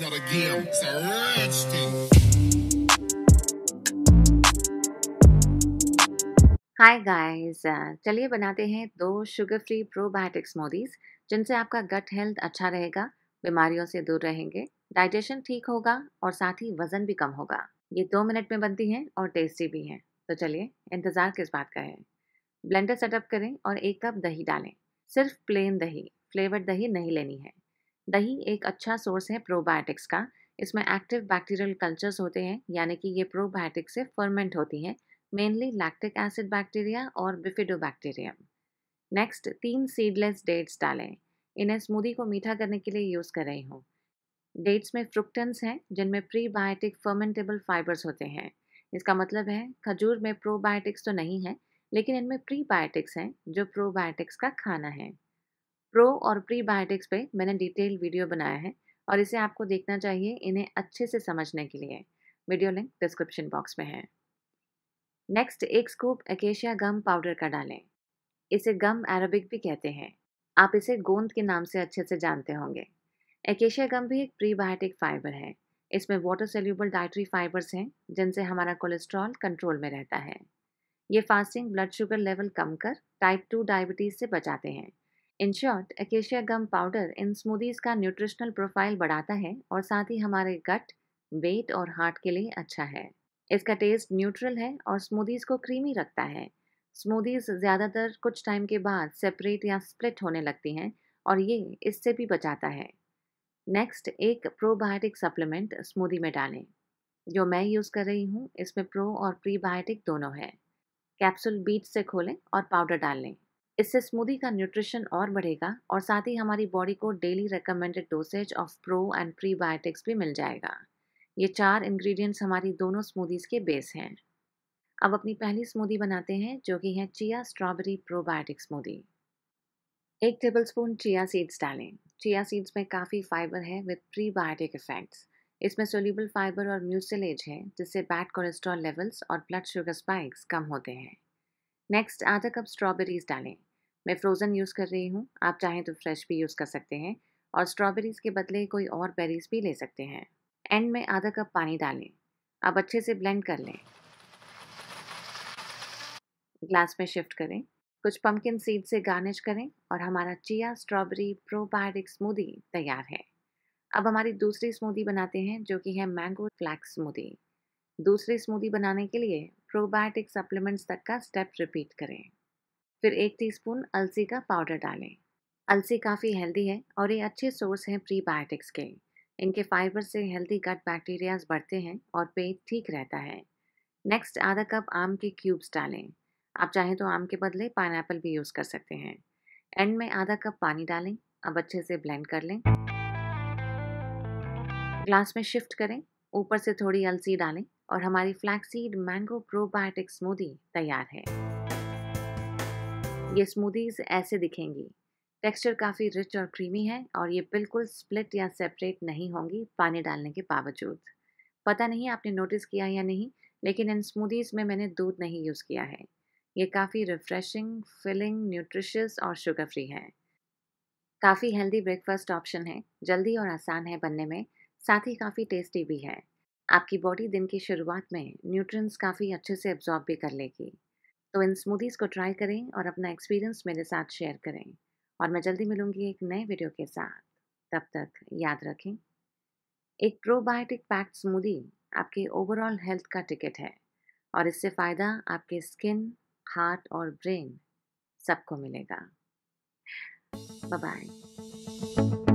not a game, it's a rich thing. Hi guys चलिए बनाते हैं दो शुगर फ्री प्रोबायोटिक स्मूदीज जिनसे आपका गट हेल्थ अच्छा रहेगा बीमारियों से दूर रहेंगे डाइजेशन ठीक होगा और साथ ही वजन भी कम होगा ये दो मिनट में बनती हैं और टेस्टी भी हैं तो चलिए इंतज़ार किस बात का है ब्लेंडर सेटअप करें और एक कप दही डालें सिर्फ प्लेन दही फ्लेवर्ड दही नहीं लेनी है दही एक अच्छा सोर्स है प्रोबायोटिक्स का इसमें एक्टिव बैक्टीरियल कल्चर्स होते हैं यानी कि ये प्रोबायोटिक्स से फर्मेंट होती हैं मेनली लैक्टिक एसिड बैक्टीरिया और बिफिडो बैक्टीरियम नेक्स्ट तीन सीडलेस डेट्स डालें इन्हें स्मूदी को मीठा करने के लिए यूज़ कर रही हूँ डेट्स में फ्रुक्टन्स हैं जिनमें प्रीबायोटिक फर्मेंटेबल फाइबर्स होते हैं इसका मतलब है खजूर में प्रोबायोटिक्स तो नहीं है लेकिन इनमें प्रीबायोटिक्स हैं जो प्रोबायोटिक्स का खाना है प्रो और प्रीबायोटिक्स पे मैंने डिटेल वीडियो बनाया है और इसे आपको देखना चाहिए इन्हें अच्छे से समझने के लिए वीडियो लिंक डिस्क्रिप्शन बॉक्स में है नेक्स्ट एक स्कूप एकेशिया गम पाउडर का डालें इसे गम एरोबिक भी कहते हैं आप इसे गोंद के नाम से अच्छे से जानते होंगे एकेशिया गम भी एक प्रीबायोटिक फाइबर है इसमें वाटर सेल्यूबल डाइट्री फाइबर्स हैं जिनसे हमारा कोलेस्ट्रॉल कंट्रोल में रहता है ये फास्टिंग ब्लड शुगर लेवल कम कर टाइप टू डायबिटीज़ से बचाते हैं in short acacia gum powder इन स्मूदीज का न्यूट्रिशनल प्रोफाइल बढ़ाता है और साथ ही हमारे गट वेट और हार्ट के लिए अच्छा है इसका टेस्ट न्यूट्रल है और स्मूदीज को क्रीमी रखता है स्मूदीज ज़्यादातर कुछ टाइम के बाद सेपरेट या स्प्लिट होने लगती हैं और ये इससे भी बचाता है नेक्स्ट एक प्रोबायोटिक सप्लीमेंट स्मूदी में डालें जो मैं यूज़ कर रही हूँ इसमें प्रो और प्रीबायोटिक दोनों है कैप्सूल बीट से खोलें और पाउडर डाल लें इससे स्मूदी का न्यूट्रिशन और बढ़ेगा और साथ ही हमारी बॉडी को daily recommended dosage of pro and prebiotics भी मिल जाएगा ये चार इंग्रेडिएंट्स हमारी दोनों स्मूदीज़ के बेस हैं अब अपनी पहली स्मूदी बनाते हैं जो कि है चिया स्ट्रॉबेरी प्रोबायोटिक स्मूदी एक टेबल स्पून चिया सीड्स डालें चिया सीड्स में काफ़ी फाइबर है प्री प्रीबायोटिक इफेक्ट्स इसमें सोल्यूबल फाइबर और म्यूसिलेज है जिससे बैड कोलेस्ट्रॉल लेवल्स और ब्लड शुगर स्पाइक्स कम होते हैं नेक्स्ट आधा कप स्ट्रॉबेरीज डालें मैं फ्रोज़न यूज़ कर रही हूँ आप चाहें तो फ्रेश भी यूज़ कर सकते हैं और स्ट्रॉबेरीज़ के बदले कोई और बेरीज भी ले सकते हैं एंड में आधा कप पानी डालें अब अच्छे से ब्लेंड कर लें ग्लास में शिफ्ट करें कुछ पम्पकिन सीड से गार्निश करें और हमारा चिया स्ट्रॉबेरी प्रोबायोटिक स्मूदी तैयार है अब हमारी दूसरी स्मूदी बनाते हैं जो कि है मैंगो फ्लैक्स स्मूदी दूसरी स्मूदी बनाने के लिए प्रोबायोटिक सप्लीमेंट्स तक का स्टेप रिपीट करें फिर एक टीस्पून अलसी का पाउडर डालें अलसी काफ़ी हेल्दी है और ये अच्छे सोर्स हैं प्रीबायोटिक्स के इनके फाइबर से हेल्दी गट बैक्टीरियाज बढ़ते हैं और पेट ठीक रहता है नेक्स्ट आधा कप आम के क्यूब्स डालें आप चाहें तो आम के बदले पाइन भी यूज़ कर सकते हैं एंड में आधा कप पानी डालें अब अच्छे से ब्लेंड कर लें ग्लास में शिफ्ट करें ऊपर से थोड़ी अलसी डालें और हमारी फ्लैक्सीड मैंगो प्रोबायोटिक स्मूदी तैयार है ये स्मूदीज ऐसे दिखेंगी टेक्सचर काफ़ी रिच और क्रीमी है और ये बिल्कुल स्प्लिट या सेपरेट नहीं होंगी पानी डालने के बावजूद पता नहीं आपने नोटिस किया या नहीं लेकिन इन स्मूदीज़ में मैंने दूध नहीं यूज़ किया है ये काफ़ी रिफ्रेशिंग फिलिंग न्यूट्रिशियस और शुगर फ्री है काफ़ी हेल्दी ब्रेकफास्ट ऑप्शन है जल्दी और आसान है बनने में साथ ही काफ़ी टेस्टी भी है आपकी बॉडी दिन की शुरुआत में न्यूट्रिएंट्स काफ़ी अच्छे से एब्जॉर्ब भी कर लेगी तो इन स्मूदीज़ को ट्राई करें और अपना एक्सपीरियंस मेरे साथ शेयर करें और मैं जल्दी मिलूंगी एक नए वीडियो के साथ तब तक याद रखें एक प्रोबायोटिक पैक्ड स्मूदी आपके ओवरऑल हेल्थ का टिकट है और इससे फ़ायदा आपके स्किन हार्ट और ब्रेन सबको मिलेगा बाय